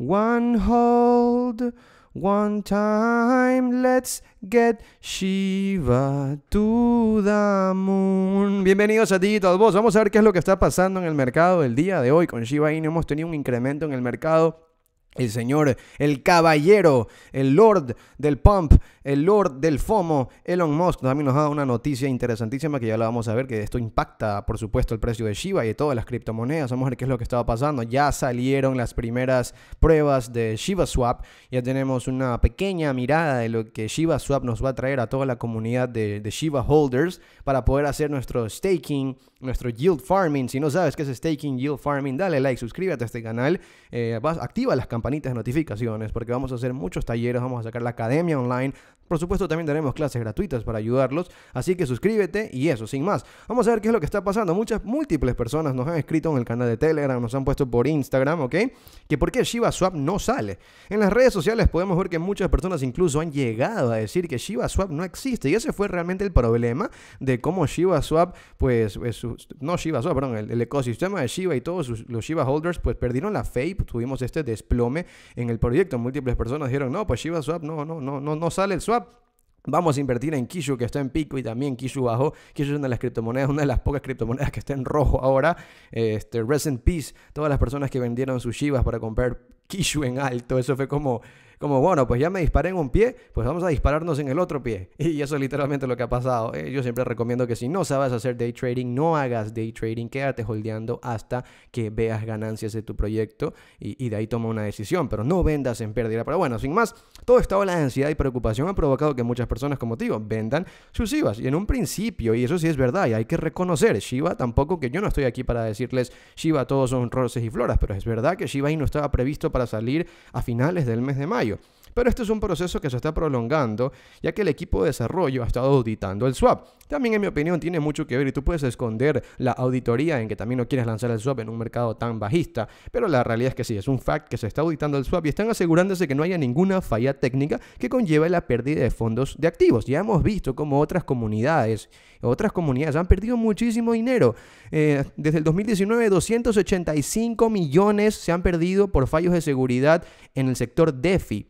One hold, one time, let's get Shiva to the moon. Bienvenidos a todos vos. Vamos a ver qué es lo que está pasando en el mercado el día de hoy con Shiva Inu. Hemos tenido un incremento en el mercado el señor, el caballero, el lord del pump, el lord del FOMO, Elon Musk, también nos ha dado una noticia interesantísima que ya la vamos a ver, que esto impacta, por supuesto, el precio de Shiba y de todas las criptomonedas. Vamos a ver qué es lo que estaba pasando. Ya salieron las primeras pruebas de Shiba Swap. Ya tenemos una pequeña mirada de lo que Shiba Swap nos va a traer a toda la comunidad de, de Shiba holders para poder hacer nuestro staking, nuestro yield farming. Si no sabes qué es staking, yield farming, dale like, suscríbete a este canal, eh, activa las campanas de notificaciones porque vamos a hacer muchos talleres, vamos a sacar la academia online. Por supuesto también tenemos clases gratuitas para ayudarlos, así que suscríbete y eso, sin más. Vamos a ver qué es lo que está pasando. Muchas múltiples personas nos han escrito en el canal de Telegram, nos han puesto por Instagram, ¿ok? Que por qué Shiba Swap no sale. En las redes sociales podemos ver que muchas personas incluso han llegado a decir que Shiba Swap no existe y ese fue realmente el problema de cómo Shiba Swap, pues, eh, no Shiba Swap, perdón, el, ecosistema de Shiba y todos los Shiba holders, pues perdieron la fe y tuvimos este desplome en el proyecto múltiples personas dijeron, no, pues Shiba Swap, no, no, no, no, no sale el swap. Vamos a invertir en Kishu, que está en pico, y también Kishu bajo, Kishu es una de las criptomonedas, una de las pocas criptomonedas que está en rojo ahora. Este, rest in peace, todas las personas que vendieron sus Shivas para comprar Kishu en alto. Eso fue como como, bueno, pues ya me disparé en un pie, pues vamos a dispararnos en el otro pie. Y eso es literalmente lo que ha pasado. Eh, yo siempre recomiendo que si no sabes hacer day trading, no hagas day trading, quédate holdeando hasta que veas ganancias de tu proyecto y, de ahí toma una decisión, pero no vendas en pérdida. Pero bueno, sin más, Todo esta ola de ansiedad y preocupación ha provocado que muchas personas, como te digo, vendan sus IVAs. Y en un principio, y eso sí es verdad, y hay que reconocer, Shiva tampoco, que yo no estoy aquí para decirles, Shiva todos son rosas y floras, pero es verdad que Shiba no estaba previsto para salir a finales del mes de mayo mayo. Pero este es un proceso que se está prolongando, ya que el equipo de desarrollo ha estado auditando el swap. También, en mi opinión, tiene mucho que ver y tú puedes esconder la auditoría en que también no quieres lanzar el swap en un mercado tan bajista, pero la realidad es que sí, es un fact que se está auditando el swap y están asegurándose que no haya ninguna falla técnica que conlleve la pérdida de fondos de activos. Ya hemos visto como otras comunidades, otras comunidades han perdido muchísimo dinero. Eh, desde el 2019, 285 millones se han perdido por fallos de seguridad en el sector DeFi.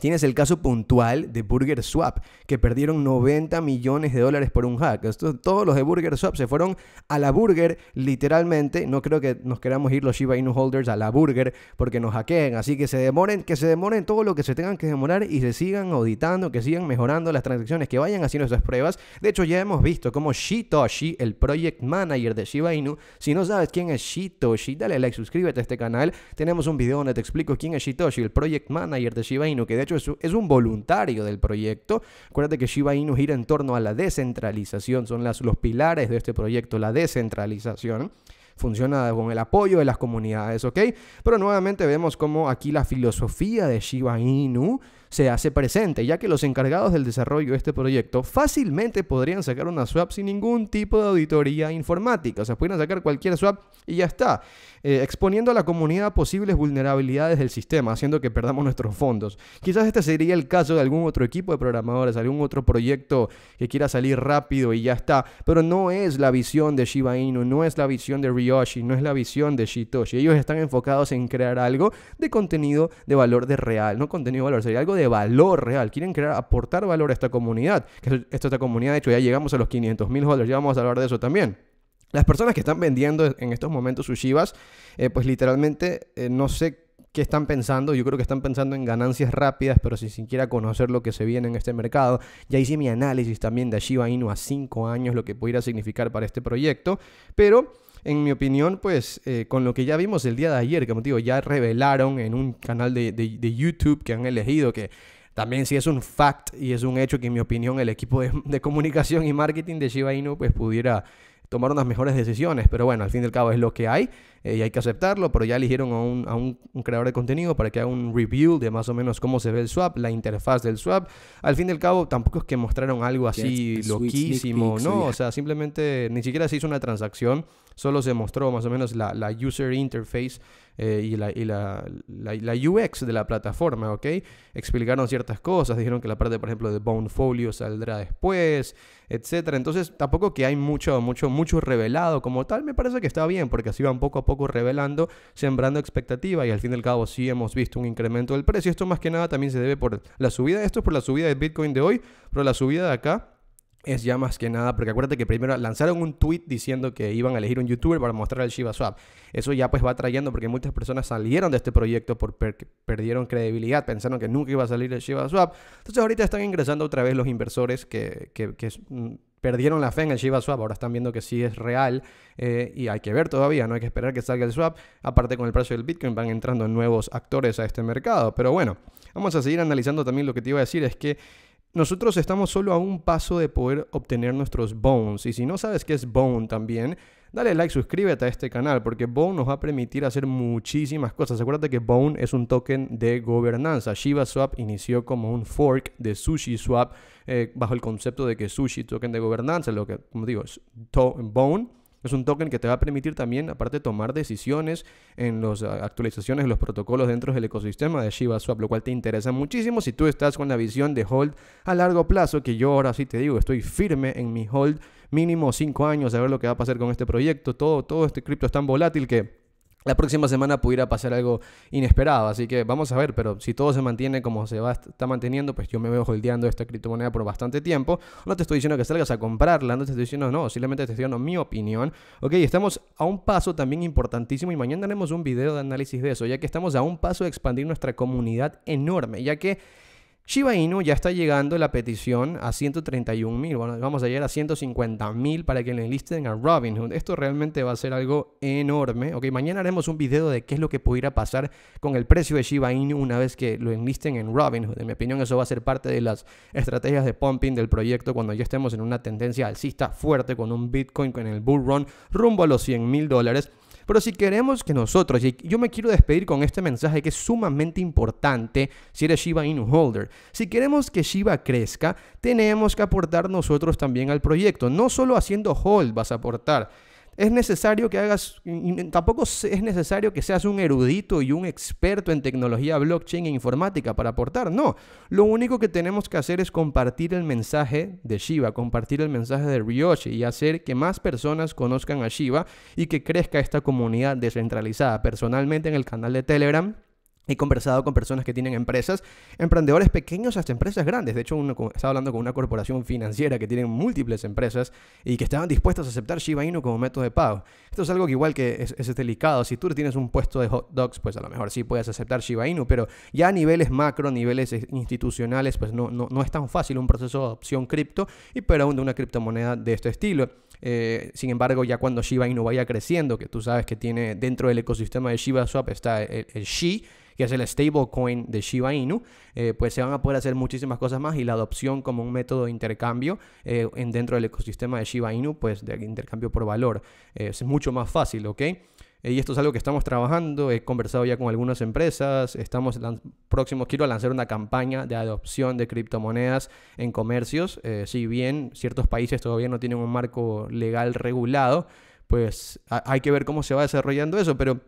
Tienes el caso puntual de BurgerSwap, que perdieron 90 millones de dólares por un hack. todos los de BurgerSwap se fueron a la burger, literalmente. No creo que nos queramos ir los Shiba Inu holders a la burger porque nos hackeen. Así que se demoren, que se demoren todo lo que se tengan que demorar y se sigan auditando, que sigan mejorando las transacciones, que vayan haciendo esas pruebas. De hecho, ya hemos visto cómo Shitoshi, el project manager de Shiba Inu, si no sabes quién es Shitoshi, dale like, suscríbete a este canal. Tenemos un video donde te explico quién es Shitoshi, el project manager de Shiba Inu, que de hecho es, un voluntario del proyecto. Acuérdate que Shiba Inu gira en torno a la descentralización, son los pilares de este proyecto, la descentralización funciona con el apoyo de las comunidades, ¿ok? Pero nuevamente vemos cómo aquí la filosofía de Shiba Inu se hace presente, ya que los encargados del desarrollo de este proyecto fácilmente podrían sacar una swap sin ningún tipo de auditoría informática. O sea, pudieran sacar cualquier swap y ya está, eh, exponiendo a la comunidad posibles vulnerabilidades del sistema, haciendo que perdamos nuestros fondos. Quizás este sería el caso de algún otro equipo de programadores, algún otro proyecto que quiera salir rápido y ya está, pero no es la visión de Shiba Inu, no es la visión de Ryoshi, no es la visión de Shitoshi. Ellos están enfocados en crear algo de contenido de valor de real, no contenido de valor, sería algo de valor real, quieren crear, aportar valor a esta comunidad. Que esto, esta comunidad, de hecho, ya llegamos a los 500 mil dólares, ya vamos a hablar de eso también. Las personas que están vendiendo en estos momentos sus Shivas, eh, pues literalmente eh, no sé ¿Qué están pensando? Yo creo que están pensando en ganancias rápidas, pero sin siquiera conocer lo que se viene en este mercado. Ya hice mi análisis también de Shiba Inu a cinco años, lo que pudiera significar para este proyecto. Pero, en mi opinión, pues eh, con lo que ya vimos el día de ayer, que como digo, ya revelaron en un canal de, YouTube que han elegido que también si es un fact y es un hecho que en mi opinión el equipo de, comunicación y marketing de Shiba Inu pues pudiera Tomaron las mejores decisiones. Pero bueno, al fin y al cabo es lo que hay eh, y hay que aceptarlo. Pero ya eligieron a, un, creador de contenido para que haga un review de más o menos cómo se ve el swap, la interfaz del swap. Al fin y al cabo, tampoco es que mostraron algo así loquísimo, ¿no? O sea, simplemente ni siquiera se hizo una transacción, solo se mostró más o menos la, la user interface eh, y, la, UX de la plataforma, ¿ok? Explicaron ciertas cosas, dijeron que la parte, por ejemplo, de Bonefolio saldrá después, etc. Entonces, tampoco que hay mucho, mucho, mucho revelado como tal, me parece que está bien, porque así van poco a poco revelando, sembrando expectativa y al fin y al cabo sí hemos visto un incremento del precio. Esto más que nada también se debe por la subida, esto es por la subida de Bitcoin de hoy, pero la subida de acá es ya más que nada, porque acuérdate que primero lanzaron un tweet diciendo que iban a elegir un youtuber para mostrar el Shiba Swap. Eso ya pues va trayendo porque muchas personas salieron de este proyecto porque perdieron credibilidad, pensaron que nunca iba a salir el Shiba Swap. Entonces ahorita están ingresando otra vez los inversores que, mm, perdieron la fe en el Shiba Swap, ahora están viendo que sí es real eh, y hay que ver todavía, no hay que esperar que salga el swap. Aparte con el precio del Bitcoin van entrando nuevos actores a este mercado. Pero bueno, vamos a seguir analizando también lo que te iba a decir es que nosotros estamos solo a un paso de poder obtener nuestros bones. Y si no sabes qué es bone también, dale like, suscríbete a este canal, porque bone nos va a permitir hacer muchísimas cosas. Acuérdate que bone es un token de gobernanza. Shiba Swap inició como un fork de Sushi Swap eh, bajo el concepto de que Sushi token de gobernanza, lo que, como digo, es bone es un token que te va a permitir también, aparte, tomar decisiones en las eh, actualizaciones de los protocolos dentro del ecosistema de Shiba Swap, lo cual te interesa muchísimo si tú estás con la visión de hold a largo plazo, que yo ahora sí te digo, estoy firme en mi hold mínimo cinco años, a ver lo que va a pasar con este proyecto. Todo, todo este cripto es tan volátil que la próxima semana pudiera pasar algo inesperado. Así que vamos a ver, pero si todo se mantiene como se va, está manteniendo, pues yo me veo holdeando esta criptomoneda por bastante tiempo. No te estoy diciendo que salgas a comprarla, no te estoy diciendo no, simplemente te estoy dando mi opinión. Ok, estamos a un paso también importantísimo y mañana haremos un video de análisis de eso, ya que estamos a un paso de expandir nuestra comunidad enorme, ya que... Shiba Inu ya está llegando la petición a 131 mil, bueno, vamos a llegar a 150 mil para que le enlisten a Robinhood. Esto realmente va a ser algo enorme. Ok, mañana haremos un video de qué es lo que pudiera pasar con el precio de Shiba Inu una vez que lo enlisten en Robinhood. En mi opinión, eso va a ser parte de las estrategias de pumping del proyecto cuando ya estemos en una tendencia alcista fuerte con un Bitcoin en el bull run rumbo a los 100 mil dólares. Pero si queremos que nosotros, y yo me quiero despedir con este mensaje que es sumamente importante si eres Shiba Inu Holder, si queremos que Shiba crezca, tenemos que aportar nosotros también al proyecto. No solo haciendo hold vas a aportar es necesario que hagas, tampoco es necesario que seas un erudito y un experto en tecnología blockchain e informática para aportar, no. Lo único que tenemos que hacer es compartir el mensaje de Shiva, compartir el mensaje de Ryoshi y hacer que más personas conozcan a Shiva y que crezca esta comunidad descentralizada. Personalmente en el canal de Telegram He conversado con personas que tienen empresas, emprendedores pequeños hasta empresas grandes. De hecho, uno, estaba hablando con una corporación financiera que tiene múltiples empresas y que estaban dispuestos a aceptar Shiba Inu como método de pago. Esto es algo que igual que es, delicado. Si tú tienes un puesto de hot dogs, pues a lo mejor sí puedes aceptar Shiba Inu, pero ya a niveles macro, niveles eh, institucionales, pues no, no, es tan fácil un proceso de adopción cripto y pero aún de una criptomoneda de este estilo. Eh, sin embargo, ya cuando Shiba Inu vaya creciendo, que tú sabes que tiene dentro del ecosistema de Shiba Swap está el, el Shi, que es el stablecoin de Shiba Inu, eh, pues se van a poder hacer muchísimas cosas más y la adopción como un método de intercambio eh, en dentro del ecosistema de Shiba Inu, pues de intercambio por valor, eh, es mucho más fácil, ¿ok? y esto es algo que estamos trabajando, he conversado ya con algunas empresas, estamos próximos, quiero lanzar una campaña de adopción de criptomonedas en comercios, si bien ciertos países todavía no tienen un marco legal regulado, pues hay que ver cómo se va desarrollando eso, pero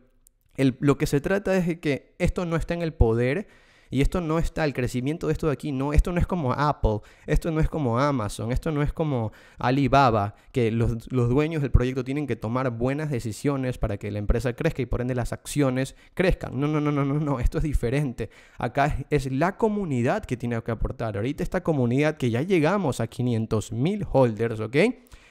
lo que se trata es de que esto no está en el poder y esto no está, el crecimiento de esto de aquí, no, esto no es como Apple, esto no es como Amazon, esto no es como Alibaba, que los, los dueños del proyecto tienen que tomar buenas decisiones para que la empresa crezca y por ende las acciones crezcan. No, no, no, no, no, no, esto es diferente. Acá es la comunidad que tiene que aportar. Ahorita esta comunidad que ya llegamos a 500 mil holders, ¿ok?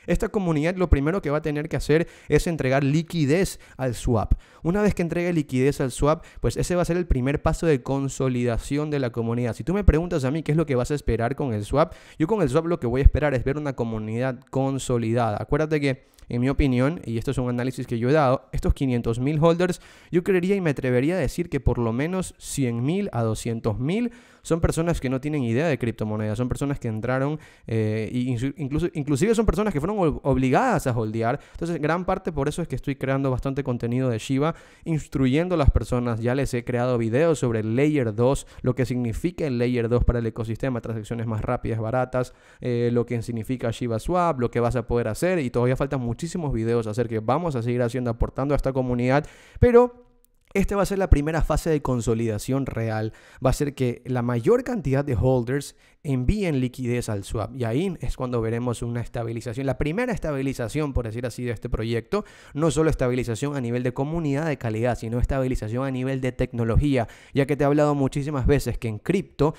Esta comunidad lo primero que va a tener que hacer es entregar liquidez al swap. Una vez que entregue liquidez al swap, pues ese va a ser el primer paso de consolidación de la comunidad. Si tú me preguntas a mí qué es lo que vas a esperar con el swap, yo con el swap lo que voy a esperar es ver una comunidad consolidada. Acuérdate que en mi opinión, y esto es un análisis que yo he dado, estos 500.000 holders, yo creería y me atrevería a decir que por lo menos 100.000 a 200.000 son personas que no tienen idea de criptomonedas, son personas que entraron, e incluso, inclusive son personas que fueron obligadas a holdear. Entonces, gran parte por eso es que estoy creando bastante contenido de Shiba, instruyendo a las personas. Ya les he creado videos sobre el Layer 2, lo que significa el Layer 2 para el ecosistema, transacciones más rápidas, baratas, eh, lo que significa Shiba Swap, lo que vas a poder hacer y todavía falta mucho muchísimos videos hacer que vamos a seguir haciendo, aportando a esta comunidad, pero esta va a ser la primera fase de consolidación real. Va a ser que la mayor cantidad de holders envíen liquidez al swap. Y ahí es cuando veremos una estabilización, la primera estabilización, por decir así, de este proyecto. No solo estabilización a nivel de comunidad de calidad, sino estabilización a nivel de tecnología, ya que te he hablado muchísimas veces que en cripto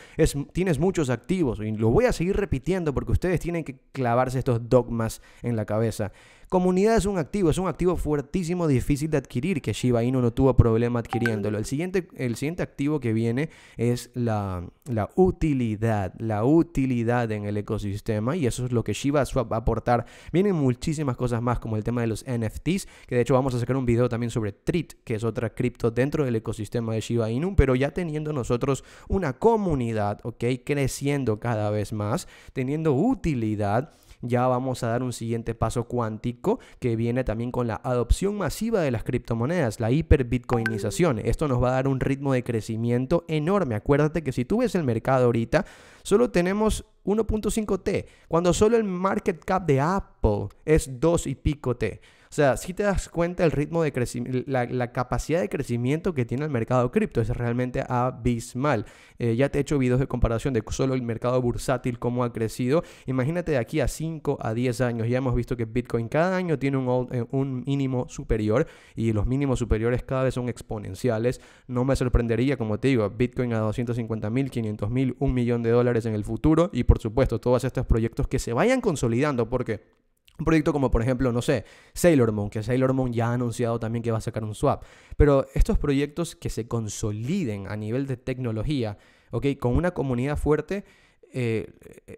tienes muchos activos. Y lo voy a seguir repitiendo porque ustedes tienen que clavarse estos dogmas en la cabeza. Comunidad es un activo, es un activo fuertísimo, difícil de adquirir, que Shiba Inu no tuvo problema adquiriéndolo. El siguiente, el siguiente activo que viene es la, la utilidad, la utilidad en el ecosistema y eso es lo que Shiva va a aportar. Vienen muchísimas cosas más como el tema de los NFTs, que de hecho vamos a sacar un video también sobre Trit, que es otra cripto dentro del ecosistema de Shiva Inum, pero ya teniendo nosotros una comunidad, ¿ok? Creciendo cada vez más, teniendo utilidad ya vamos a dar un siguiente paso cuántico que viene también con la adopción masiva de las criptomonedas, la hiperbitcoinización. Esto nos va a dar un ritmo de crecimiento enorme. Acuérdate que si tú ves el mercado ahorita, solo tenemos 1.5T, cuando solo el market cap de Apple es 2 y pico T. O sea, si te das cuenta el ritmo de crecimiento, la, capacidad de crecimiento que tiene el mercado cripto es realmente abismal. Eh, ya te he hecho videos de comparación de solo el mercado bursátil, cómo ha crecido. Imagínate de aquí a 5 a 10 años, ya hemos visto que Bitcoin cada año tiene eh, un, mínimo superior y los mínimos superiores cada vez son exponenciales. No me sorprendería, como te digo, Bitcoin a 250 mil, 500 mil, un millón de dólares en el futuro y por supuesto todos estos proyectos que se vayan consolidando porque un proyecto como por ejemplo, no sé, Sailor Moon, que Sailor Moon ya ha anunciado también que va a sacar un swap. Pero estos proyectos que se consoliden a nivel de tecnología, ¿ok? Con una comunidad fuerte, eh,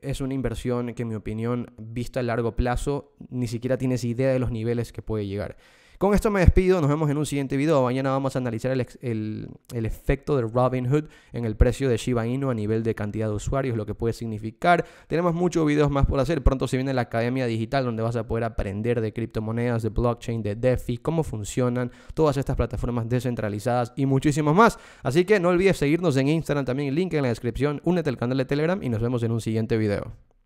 es una inversión que en mi opinión, vista a largo plazo, ni siquiera tienes idea de los niveles que puede llegar. Con esto me despido, nos vemos en un siguiente video. Mañana vamos a analizar el, efecto de Robinhood en el precio de Shiba Inu a nivel de cantidad de usuarios, lo que puede significar. Tenemos muchos videos más por hacer. Pronto se viene la Academia Digital donde vas a poder aprender de criptomonedas, de blockchain, de DeFi, cómo funcionan todas estas plataformas descentralizadas y muchísimos más. Así que no olvides seguirnos en Instagram, también el link en la descripción, únete al canal de Telegram y nos vemos en un siguiente video.